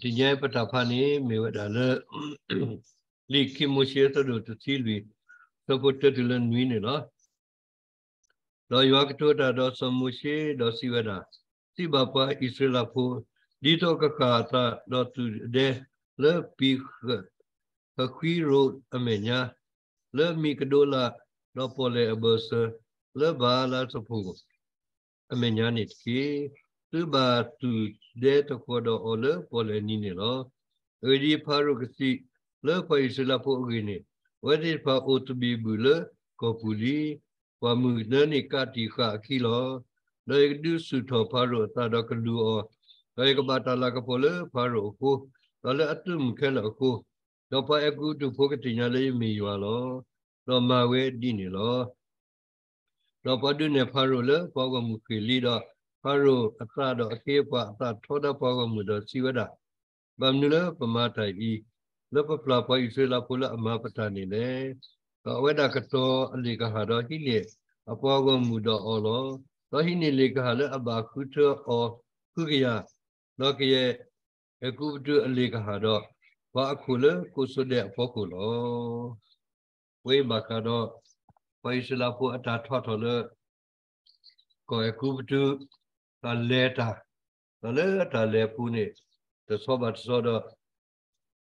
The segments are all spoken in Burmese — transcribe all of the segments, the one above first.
Tinya patapani mewedala liki musheta do to silvi sopota dilan mini la. La yuakto da da samushe da sivada. Si bapa Israela po dito kakata da tu de le pi kakwi road amenya le mikadola da pole abersa le bala sapu amenya nitki. သူဘာသူဒဲတခေါ်တော့အော်လေပေါ်လေနီနေလောအဒီဖာရုကစီလေဖိုင်စလာပိုဂိနေဝဒီဖာအိုတဘီဘူးလေကောပူလီဝမုနနိကတိခခီလောလေဒုစုထောဖာရုတာဒကလူအောလေကဘာတလာကပေါ်လေဖာရုကိုတော်လေအတုမခဲလောကိုတော့ပါအကူတူဖိုကတိညာလေးမီရွာလောတော့မဝဲဒီနေလောတော့ပဒုနေဖာရုလေဘောကမူခီလီတော့ဖရုအထရတော့အခေပအထထောတပေါ်ကမူတော့စီဝဒဗမ္နုလပမထိုင်ဤလပပလာပိုင်ဆွေလာပုလအမပတနေလေအဝေဒကတောအလီကဟာတော့ဟိနေအပေါ်ကမူတော့အော်လောတော့ဟိနေလေကဟာလည်းအဘာခုထောအော်ခုကရလောကရဲ့အခုတုအလီကဟာတော့ဘာအခုလေကိုဆွတဲ့အဖို့ကိုလောဝိမကတော့ပိုင်ဆွေလာပုအတာထောထောလေကိုအခုတု the letter the letter le pune the sobat so do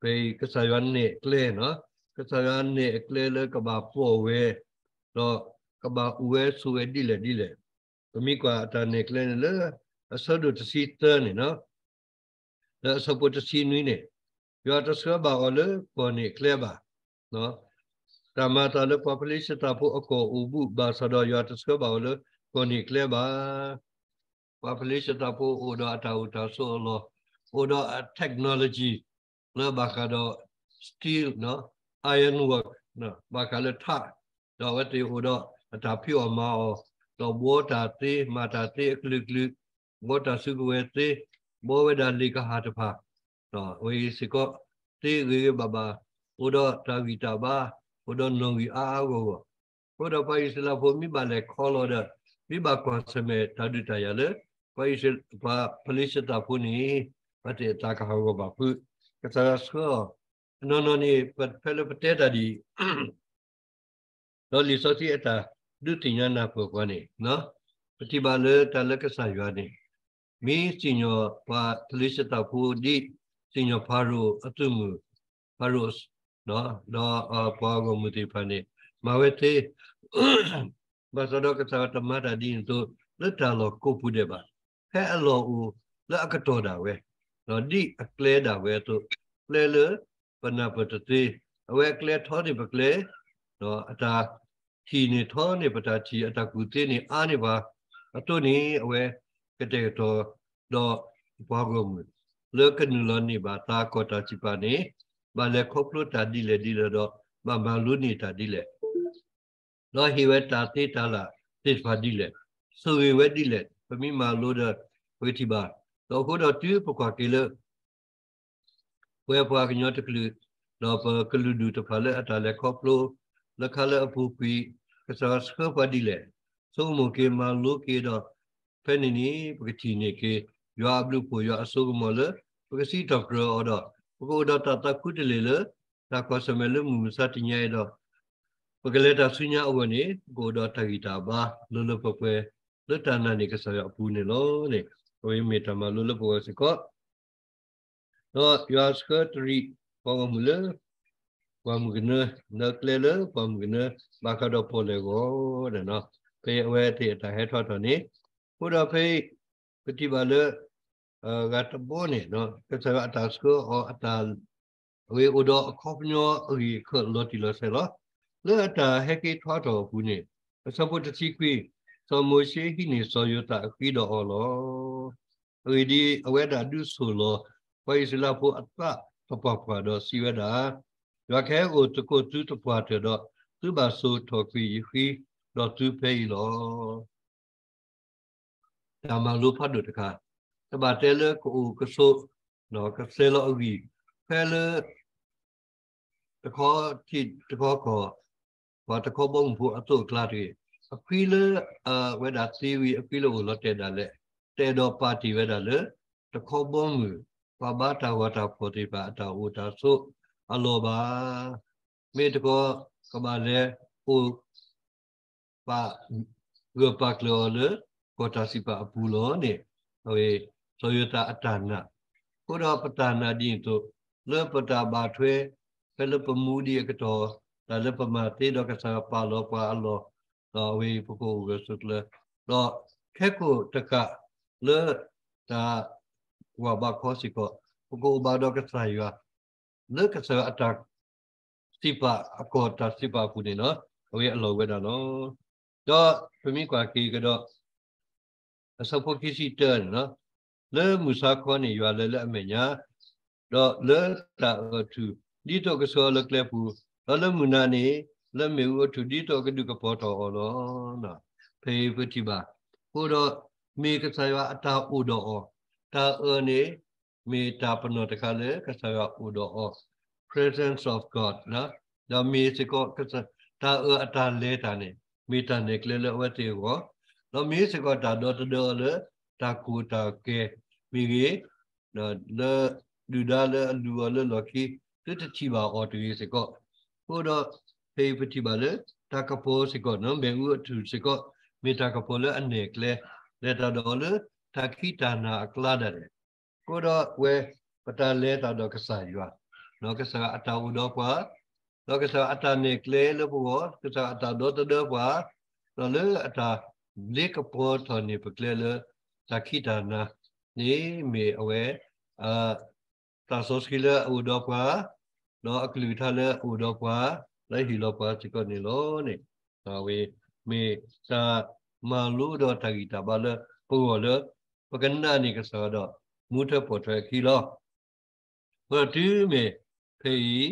pe kasayan ne kle no kasayan ne kle le ka ba po we do ka ba we su we dile dile to mi kwa ta ne kle ne le asa do to si ta ne no the support to si ni ne yo ta so ba ole ko ne kle ba no တမတာလပပလိစတာဖို့အကောဥပုဘာဆဒယောတစကဘောလကိုနိကလေဘာ population tapo odo atauta solo odo technology na bakado steel no iron work no bakale tha do wati odo atapi o ma o do water te mata te klu klu water sugwe te bo weda lika hatpa no we siko te ge baba odo tavita ba odo nongi a go odo pa isla pho mi ba le kholo da mi ba kwa seme tadu ta ya le поезд по полиция тапуни пате такаго бапу катараско но но не под пеле пате дади но ли соти это ду тиня на покони но пати бале талака саюани ми синьо по полиция тапу ди синьо пару атуму парус но до паго мути пане мавете ဘာသာတော့ကစားတမတာဒီတို့လက်တာလို့ကိုပူတယ်ပါဖဲအလောဦးလက်အကတော်တာပဲတော့ဒီအကလဲတာပဲသူကလဲလေပနပတတိအဝဲကလဲထောနေပကလဲတော့အတာခီနေထောနေပတာချီအတကူသေးနေအားနေပါအတုနေအဝဲကတဲ့တော့တော့ဘာကုန်မလဲကနူလနေပါတာကောတာချီပါနေဘာလဲခေါပလို့တာဒီလေဒီတော့ဘာဘာလို့နေတာဒီလေတော့ဟိဝဲတာသေးတာလားတိဖာဒီလေဆိုဝဲဒီလေပမိမာလို့တော့ဝိတိပါတော့ခုတော့တူပကွာကေလဝဲဖွာကညောတကလူတော့ပကလူဒူတဖလဲအတလဲခေါပလိုလခလဲအပူပီကစားစခပဒီလေသုံးမကေမာလို့ကေတော့ဖဲနေနေပကတိနေကေရွာဘလူကိုရွာအစိုးကမော်လေပကစီဒေါက်တာအော်တော့ပကိုဒတာတကုတလေလေတာကောစမဲလမူစတိညာရတော့ပကလေတာဆုညာအဝနေကိုဒတာဂီတာပါလောလောပပွဲလွတ်တဏ္ဍနေကဆရာအပူနေလို့နေဝိမေတ္တမလွတ်လွတ်ပေါ်စကောတော့ your secretary ပေါ်မူလေပေါ်မူကနေနက်လေလေပေါ်မူကနေဘာကတော့ပေါ်လေကိုတဲ့နော်ဖေးအဝဲတေတဟဲထွက်တော်နေဘုရားဖေးပฏิပါလေအာကတဘောနေနော်ကဆရာအတာစကောအော်အတာဝေဥဒောအခေါပညောရီခလော်တီလော်ဆဲလောလဲအတာဟဲကေထွားတော်ဘူးနေသဘုတ်တိကွေးသောမောရှိဟိနေသောယတခိတော်ဟောလောဝိဒီအဝေဒတုဆိုလောဝိစလဖို့အတ္တပပပတော်စီဝဒာရခဲကိုတကုသူတပွားတတော်သူပါဆိုထော်ပြီဟိတော်သူဖေးလောဓမ္မလိုဖတ်တို့တကားတပါတဲလကိုကဆိုနော်ကဆဲလောအကြီးဖဲလတခေါ်တိတခေါ်ကောဘာတခေါ်ဘုံဖို့အတုကလာတည်း aquila uh whether three aquila will not that le ted of party whether le the kobom pa ba ta wa ta pho ti ba ta u ta so alo ba me to ko ka ba le u pa gu pa klo le ko ta si pa pu lo ne ho ye so yo ta atana ko da patana din to le pata ba thwe ဖလပမူဒီကတော်ဒါလပမတေတော့ကစားပါလောကွာအလောราวีพกูเวสุดเลยราแค่กูตะกะเลิศตาว่าบาคอสิก็พกูบาดอกระใส่ว่าเลิกกระเสืออัตราสิบะกอตัดสิบะคุณเนาะเอาไว้เราไว้นะเนาะก็พมีกว่ากีก็ดอกสัพพกิสิเตอร์เนาะเลิมุสาคอนี่อยู่เลยละเมียတော့လေတာသူဒီတော့ကစောလက်လက်ဘူးတော့လမနာနေလက်မေဝထုတိတော်ကတုကပေါ်တော်ဟောလောနာဖေပတိပါဟိုတော့မေကဆယအတာဥတော်ဟောတာအနေမေတာပနောတခါလေကဆယဥတော်ဟော presence of god နာဒါမေစကောကဆတာအတာလဲတာနေမေတာနေကလေလဝတိဟောတော့မေစကောတာတော်တော်လေတာကူတာကဲမိကြီးနော်လေဒူဒါလေအလူအလေလော်ကီတတချီပါအော်တူရေးစကောဟိုတော့ဖေပတိပါလေတကပိုစကောနော်မေဥအထုစကောမေတကပိုလအနေကလေလက်တာတော်လေတခိတာနာ အကလာဒရကိုတော့ဝဲပတလဲတာတော့ကစားရွာနော်ကစားအတာဝတော့ကွာတော့ကစားအတာနေကလေလို့ဘောကစားအတာတော့တော့ကွာတော့လေအတာလေကပေါ်တော်နေပကလေလေတခိတာနာနေမေအဝဲအာတာဆိုစကီလာဥတော့ကွာနော်အကလူထားလေဥတော့ကွာ lai hi lo pa chi ko ni lo ni ta we me sa ma lu do ta gi ta ba le pu wo le pa kan na ni ka sa do mu tha po thwe khi lo ko ti me phe yi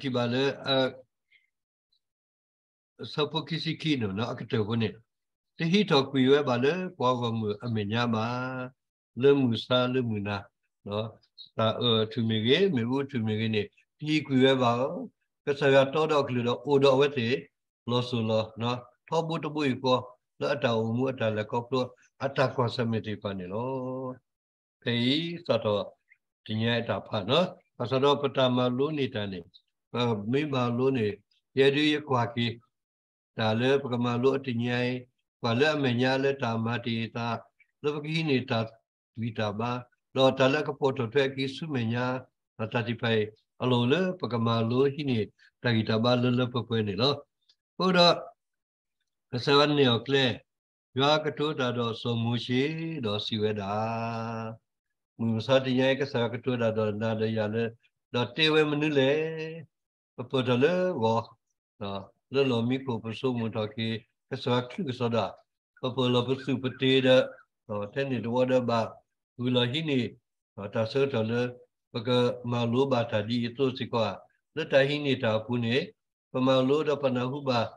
ti ba le a sa po ki si ki no na ka te ho ni ti hi tho ku ye ba le kwa wa mu a me nya ba le mu sa le mu na no ta a tu me ge me bu tu me ge ni ti ku ye ba ကဆရာတော်တော်ကလေးတော့အိုတော်ဝတ်စီလောဆူလောနော်ထောပုတပုယကောလောအတဝမှုအတလည်းကောပလောအတကောဆမတိပနေလောခေဤသတော်ဒီညအတဖာနော်ပစတော်ပတမလို့နေတယ်လေမိမလို့နေရည်ရည်ကွာကြီးဒါလည်းပကမလို့အတညိုင်ဘာလည်းမညာလည်းတာမတိတာလောကီနေတာဝိတာဘာလောတလကပေါ်တော်ထွဲကြီးစုမညာတတိပိုင်အလိုလေပကမာလိုဟိနေတဂိတဘာလလပပွဲနေလောဟောတော့ဆဝနေောကလေရွာကထိုးတာတော့စုံမှုရှိတော့စီဝဲတာမူစတရဲ့ကဆာကထိုးတာတော့နာရရလေတော့တေဝဲမနုလေပပတော်လေဝောတော့လောလောမီကိုပစုံမှုတော့ကေကဆာခိကဆာဒါပပလပစုပတေတဲ့တော့တဲ့နေတော့ဘာဘူးလာဟိနေတော့တဆတော်လေ paka malu ba tadi itu sikwa le tahi ni ta ku ni pamalu da panahu ba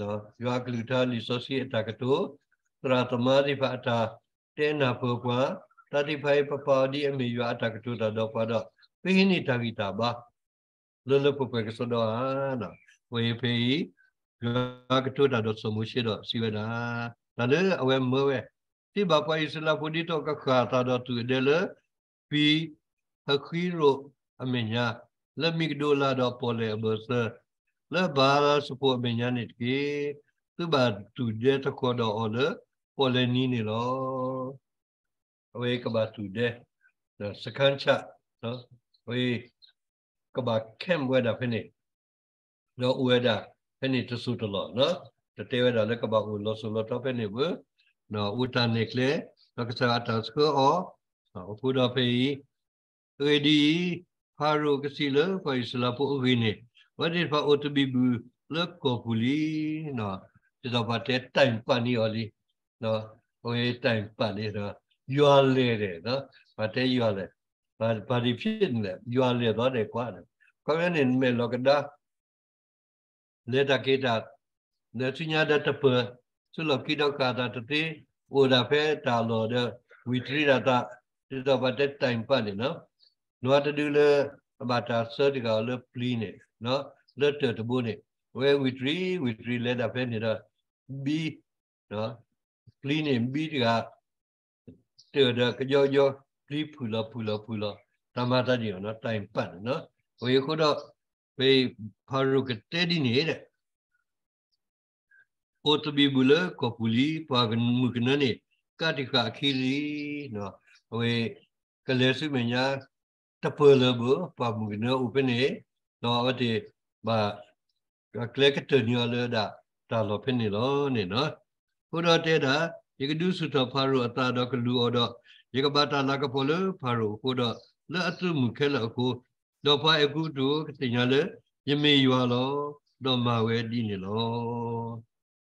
no ywa kluta li sosi ta ka tu pratama di pha ta te na pho kwa ta di phai pa pa di ami ywa ta ka tu da do pa da pe ni ta gi ta ba le le pu pe ka so do ha na we pe yi ywa ka tu da do so mu shi do si we da da le awe mo we ti ba pa isla pu di to ka kha ta do tu de le pi hakiro amenya la migdola do pole bosa la bara supo amenya nit ki tu ba tu je ta ko do ole pole ni ni lo we ka ba tu de na sakan cha no we ka ba kem we da phene lo we da phene tu su to lo no te te we da le ka ba u lo su lo to phene bu no utan ne kle ka sa ta sko o ဘုရားဖေ ready haro kasila fa isla po vini what if fa to be bu le ko puli no ti da ba te time pa ni oli no o ye time pa ni no you are le no ba te you are le ba ba di phit ni le you are le da de kwa ne ko ya ni me lo ka da le da ke da le tu nya da ta pa tu lo ki da ka da te o da phe ta lo de we tri da ta ti da ba te time pa ni no no to do le about our surgical le clean it no le to to bone where we tree we tree let up in the be no clean it be ga to the yo yo tree pull up pull up pull up တမတာကြီးနော်တိုင်ပတ်နော်ဟိုခုတော့ဘေးဖာရုကတဲဒီနေတဲ့ otobi bula kopuli pagan muknane katika khili no we kalesu menya တပလဘပမုနဥပနေတော့အတေမကလက်ကတနီလဒါတာလဖနေလောနေနော်ဘုရားတဲ့တာယေကဒုစုတဖာရအတာတော့ကလူအော်တော့ယေကပတာနာကဖောလဖာရဘုရားလက်အတုမူခဲလအခုတော့ဖာအခုတူတင်ရလေယမေရွာလောတော့မဝဲတိနေလော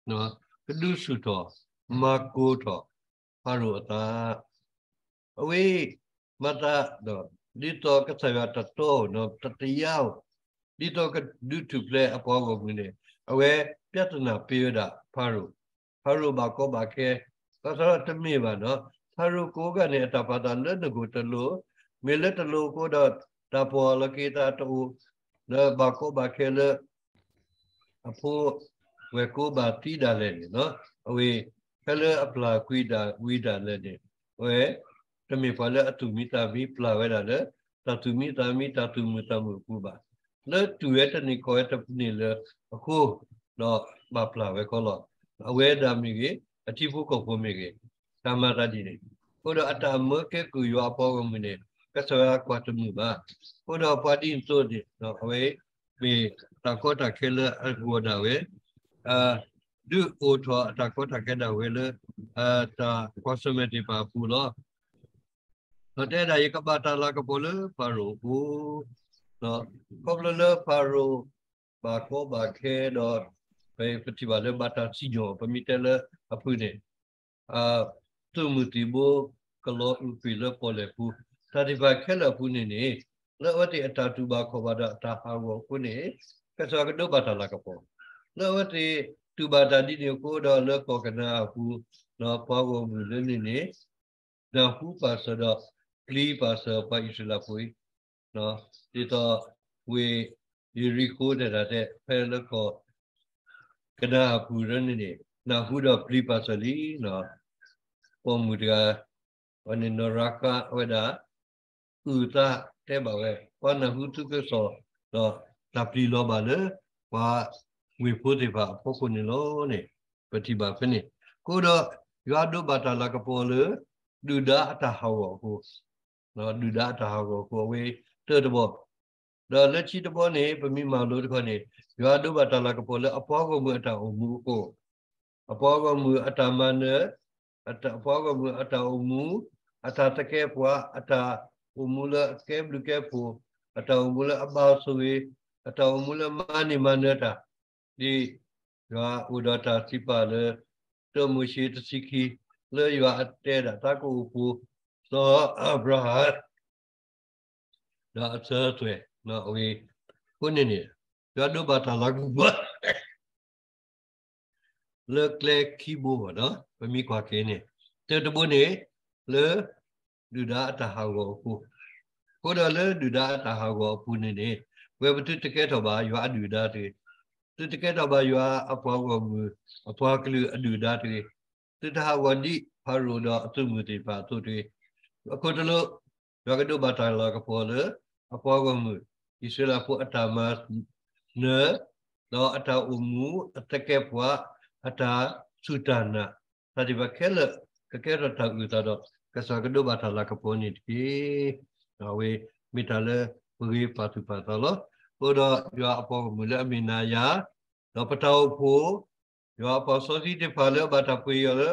နော်ကဒုစုတော်မကိုတော်ဖာရအတာအဝေးမတာတော့ dito ka saya tato no tatiyao dito ka do to play apo go ngine awe pyatana pyoda pharo pharo ba ko ba ke ta sa ta me ba no pharo ko ga ne ta pa ta le no go ta lo me le ta lo ko da ta po la ki ta to le ba ko ba ke le apo we ko ba ti da le no awe ဖဲလအပလာကွီတာဝီတာလက်တယ်ဟဲ Kemifale atumi tabi plawela de tatumi tami tatumu tamu kuba. Le tuweta ni koeta puni le aku no ba plawe kolo. Awe dami ge atipu kopo mege. Tama tadi ne. Odo atamu ke kuyu apa komune. Kasara kuatumu ba. Odo apa di inso di no awe me takota kele aku dawe. Ah ဒူအိုထောတာကောတာကဲဒါဝဲလေအာတာကွန်ဆူမေတီပါပူလောတော့တဲ့ဒါရေကပတာလာကပိုလဖာရိုကိုတော့ကောပလလဖာရိုဘာကောဘာခဲတော့ပဲပတိပါလေဘာတာစီညောပမီတယ်လအဖွေတယ်အာသူမူတီဘောကလောဥပီလပေါ်လေဘူးတာဒီဘာခဲလဘူးနေနေလောဝတိအတာတူပါခောပါတာအတာဟာကိုကိုနေကဆောကဒုပါတာလာကပိုလောဝတိတူပါတာဒီနေကိုတော့လောကောကနာဘူးတော့ပေါ်ကုန်ဘူးလနေနေတော့ဟူပါဆိုတော့ believers by Israel we no it we you recorded at that fellow ko kada puran ni na huda believers li no pomudga one noraka weda uta te ba we wana hutu ke so no na pri lo ba le wa we put it ba pokun ni lo ni pati ba fini ko do yado batala ka pole duda ta hawa ko နော်လူသားတာကိုကိုဝေးတဲ့တဘောတော့လက်ချီတဘောနေပမိမာလို့တခေါနေရွာတို့ဘာတလာကပေါ်လဲအပွားကမှုအတအုံမှုကိုအပွားကမှုအတမန်နဲ့အတအပွားကမှုအတအုံမှုအတတကဲပွားအတအုံမှုလဲကဲဘလူကဲပူအတအုံမှုလဲအပါဆိုရေးအတအုံမှုလဲမနိမနေတာဒီရွာဥဒတာစီပါလဲတမရှိတစီခီလဲရွာအတဲတာတကူပူသောအဗြဟံဒါအစသွေနော်အဝေးခုနေနေရတုပါတာလာကူပါလေကလေခီဘောနော်ပမိကွာကင်းနေတေတပုန်နေလေဒူဒါတဟာကိုခုကိုတော့လေဒူဒါတဟာကိုခုနေနေဝေဘတုတကဲတော့ပါရွာဒူဒါတေတတကဲတော့ပါရွာအဖွားကိုအဖွားကလူအဒူဒါတေတတဟာဝန္ဒီဖာရိုတော့အသူမှုတေပါသူတွေအခုတလို့ရကတုဘတာလာကပေါ်လေအပေါ်ကမှုဣစရာကိုအတာမနေတော့အတာဥမှုအတကက်ပွားအတာစုတနာသတိဘခဲလကကဲရတာဥတာတော့ကဆကတုဘတာလာကပေါ်နေတိတော့ဝေမိတလေပရိပတုပတလောဘုဒ္ဓရောအပေါ်မူလအမိနာယာတော့ပတောဖို့ရောအပေါ်စောစီတဖာလေဘတာပွေရလေ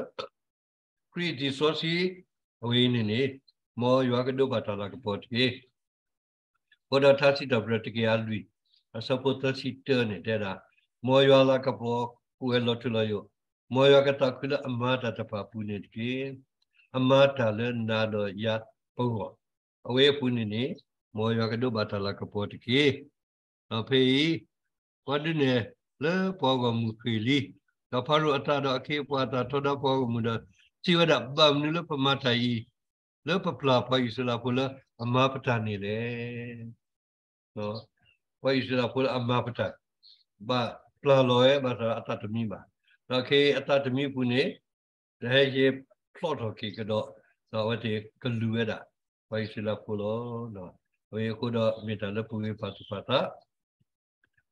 ခရီတီစောစီအဝေးနေနေမောယွာကဒုပတာလာကပေါ်တေဘောဒတာစီတဘရတကရလူအစပေါ်တစီတနေတဲ့တာမောယွာလာကပေါ်ကိုယ်လောထလယောမောယွာကတခုလအမတာတပါပူနေတေအမတာလနာတော့ရပုံောအဝေးပူနေနေမောယွာကဒုပတာလာကပေါ်တေအဖေဝဒနေလေပေါ်ကမူခီလီတော့ဖာရုအတာတော့အခေပွာတာထောတာပေါ်ကမူတော့စီဝဒပမ်နုလပမထိုင်လောပပလာပယုစလာဖုလအမပတနေလေနော်ပယုစလာဖုလအမပတဘာပလာလောရဲ့ဘာသာအတတမီပါတော့ခေအတတမီပုနေတဟရေ plot တော့ခေကတော့သောဝတိကလူရတာပယုစလာဖုလောနော်ဝေခုတော့မေတ္တာလက်ပူရေးပါစုပါတာ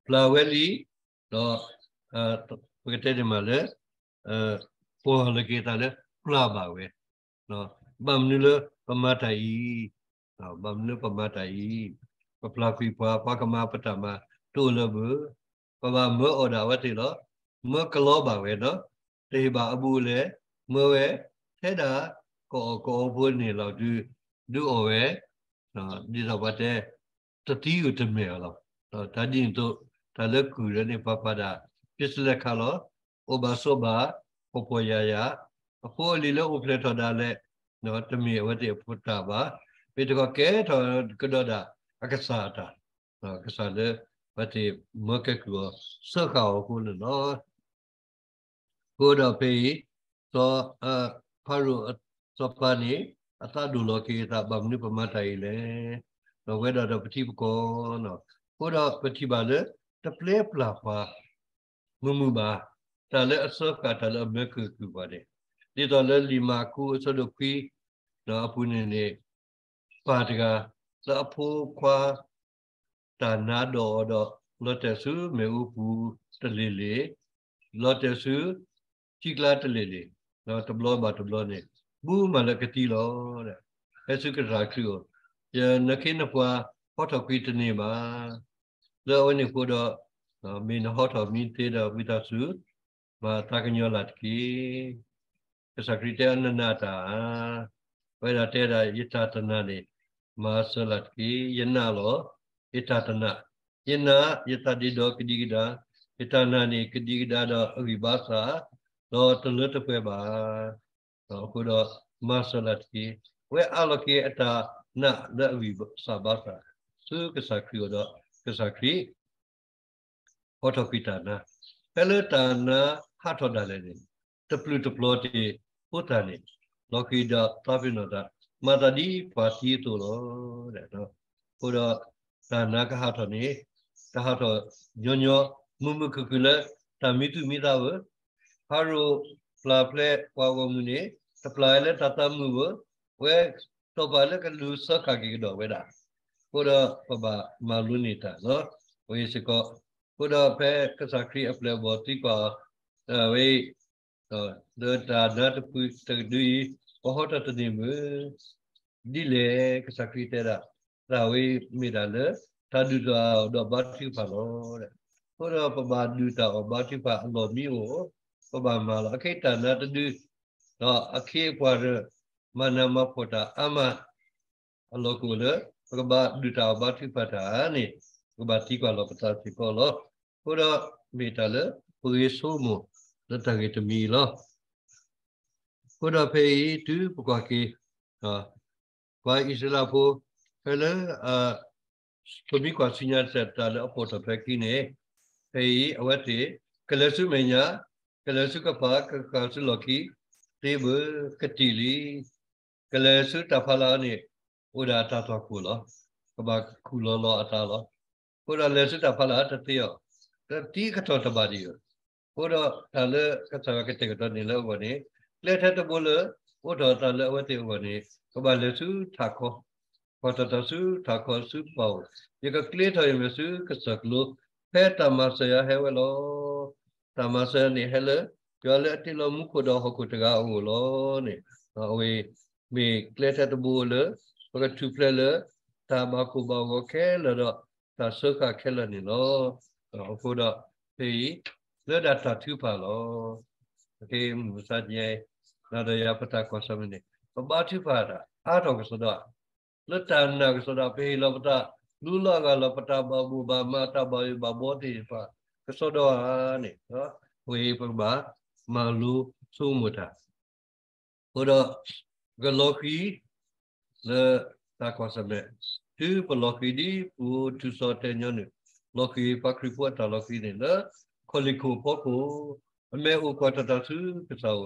ပလာဝဲလီတော့အဲပကတဲ့မှာလေအဲပေါ်လကေတာလေပလာပါဝဲနော်ပမနုလပမတ္တိပမနုပမတ္တိပပလကွေပွားပကမပတ္တမတိုလဘပပမောဩဒဝတိလောမကလောပါပဲနော်တေဘာအဘူးလေမဝဲထဲတာကောကောဘုန်းနေလောက်ဒီဒုဩဝဲနော်ဒီတော့ဗတ်တဲ့တတိယတမေလောတော့ဒါကြည့်တော့ဒါလက်ကူရနေပပဒပစ္စလက်ခါလောဩဘာဆိုဘာပေါ်ပေါ်ရရအဖိုးလီလောဥပလက်ထော်တာလက်နော်တမီဝတိဖုတ္တပါပေတကကဲထောကဒဒအက္ကသတာနော်ကဆလေဝတိမကကူစကောကုလနော်ကိုတော့ပေသောအဖရုသောပနိအတဒုလောကေတဗမ္နိပမတိုင်လေနော်ဝေတော့ပတိပကောနော်ကိုတော့ပတိပါလေတပလေပလာပါမမှုပါဒါလည်းအစောကဒါလည်းမကကူပါတယ်ဒီတော့လည်းလီမာကူဆိုတော့ခွီးတော့အပူနေနေပါတကလအဖိုးခွာတာနာတော်တော့လော်တဆူမေဥပူတလေလေလော်တဆူချီကလာတလေလေတော့တဘလောဘာတဘလောနေဘူးမလကတိလောတဲ့အဲစုကရာခရီယောယနခိနပွားဟောတော်ခွီးတနေပါလောဝင်ကိုတော့မင်းဟောတော်မီတေတော်ဝိတဆူမာတကညောလတ်ကီ kesakritananata vedatera yitatana ni masalaki yenalo yitatana yena yitadido kidigida yitana ni kidigida do avibasa do tulutapwe ba do kudo masalaki we aloki eta na da avibasa su kesakri do kesakri otopitana pelutana hatodalene www potani lokida tabinoda matadi pasi to lo de no ora sana ka ha tho ni ka ha tho nyo nyo mu mu ku ku le ta mi tu mi da wo ha ro pla ple wa wa mu ni ta pla le ta ta mu wo we to ba le ka lu sa ka ki do we da ora pa ba ma lu ni ta no we se ko ora pe ka sa kri aple bo ti ko we တော့ဒေါ်တာဒေါ်တပူတဒူဘဟတတဒီမဒီလေကစကရီတရာရာဝေမိဒါလေသာဒူတော့ဘာတိဖာလို့တဲ့ဟောတော့ပမာဒူတော့ဘာတိဖာအလောမီကိုပမာမာလအခိတနာတဒူတော့အခိကွာရမနမဖို့တာအမအလောကိုလေပကဘာဒူတော့ဘာတိဖာတာနိကဘာတိကွာလောပတာစီကောလောဟောတော့မိဒါလေကိုရေဆိုမောလတငေတမီလောခုဒဖေဤတူပကွာကီဟာဘာဣစလာဖိုဟဲလအာသူမိကွာစညာဆက်တာလအပေါ်တဖက်ကင်းနေဖေဤအဝတ်တီကလဆုမညာကလဆုကပါကကဆုလောကီတေဘကတိလီကလဆုတဖလာနေဥဒတာတော်ကူလောကဘာကူလောလောအတာလောဥဒလဆုတဖလာတတိယတတိကတော်တပါဒီယောဥဒဒါလကဆဝကတေကတနေလောဘနေလက်ထက်တဘလဥဒဒါလဝတေဘနေကဘာလစုထာခောဘတ်တစုထာခောစုပေါ့ဒီကကလေထရမစုကစကလုဖဲတမဆယဟဲဝလောတမဆယနေဟဲလပြောလက်တိလမှုခဒဟခုတကအောင်လောနေအဝေမေကလေထက်တဘလဘကတူဖလလတာမခုဘောခဲလတော့သဆုခခဲလနေလောအခုတော့ဒီ Nada tatupa lo. Okay, musanye. Nada ya pata kosamine. Pabatupa da. Ato kasada. Lutan na kasada pe lo pata. Lula ga lo pata babu ba mata ba yu baboti pa. Kasada ne. Ha. Hui pagba. Malu sumuta. Oda. Galoki. Le takwasame. Tu paloki di. Pu tu so tenyonu. Loki pakripuata loki ne. Le. kolliku poko me u kwata ta su pisau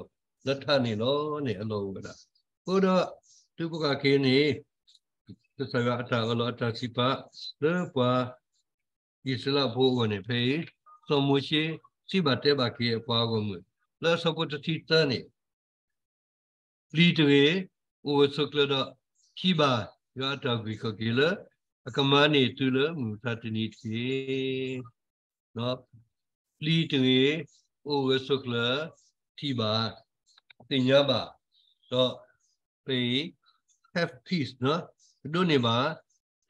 latta ni lo ni alo bada oda tu ko ka ke ni pisau ya ta ko lo ta si pa le pa isla bo ko ni pe so mu shi si ba te ba ke pa ko mu le so ko ta ti ta ni li tu e u so kla da ki ba ya ta bi ko ke le အကမနေတူလမူသတနီတိနော်လီတွင်โอเวสุกลที่มาတင်ရပါတော့ pay have peace နော်တို့နေမှာ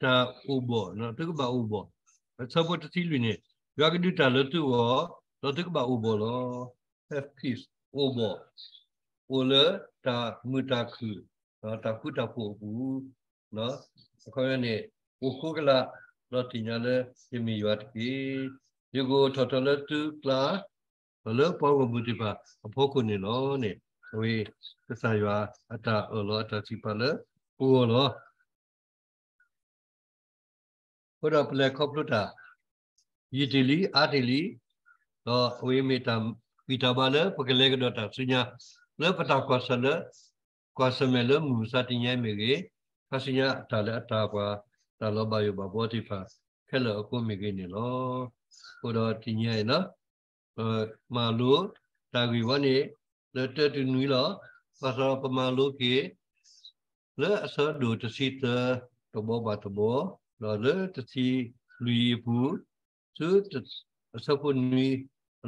ဒါဥဘောနော်တုကပါဥဘောဆပ်ပတ်တိလွင်နေယောဂဒုတာလတူဝတော့တုကပါဥဘောလော have peace ဥဘောဝလတာမူတာခုနော်တာခုတာဖို့ဘူးနော်ခေါ်ရနေဥခုကလာတော့တင်ရလဲပြမီရွာတကြီးယူကိုထော်တော်လတူကလာဘလပေါ်ဝဘူတိပါအဖို့ခုနေလောနေဝေသစ္စာရွာအတာအလောအတာစီပါလပူလောဟောတော့ပလက်ခေါပလူတာယီတလီအာတလီတော့ဝေမီတာပီတာပါလပကလေကဒတာစညာလေပတာကောဆလကောဆမဲလမူစာတင်ရဲမီကြီးဖစညာတာလက်အတာကွာတာလောဘယဘဘောတိပါခဲလောအကိုမီကြီးနေလောကိုတော့ဒီညရနော်မာလိုတာဂီဝနေလက်တတူနီလောပါစပမာလိုကေလဲအစဒူတစီတတဘောဘတ်ဘောလောလဲတစီလူီဘူးသူအစပုန်နီ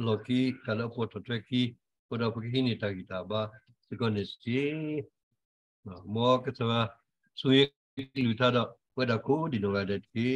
လောကီကလပေါ်တက်ကီကိုတော့ပခိနေတာဂီတာဘာစကောနေစီမောကတဝဆွေလူထတော့ဝဒကိုဒီလိုရတဲ့တီ